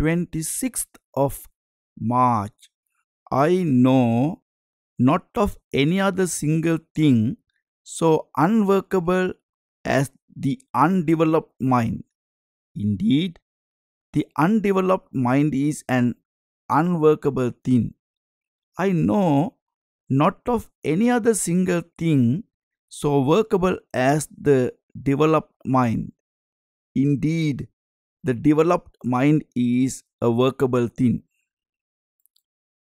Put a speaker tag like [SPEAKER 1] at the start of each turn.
[SPEAKER 1] 26th of March. I know not of any other single thing so unworkable as the undeveloped mind. Indeed, the undeveloped mind is an unworkable thing. I know not of any other single thing so workable as the developed mind. Indeed, the developed mind is a workable thing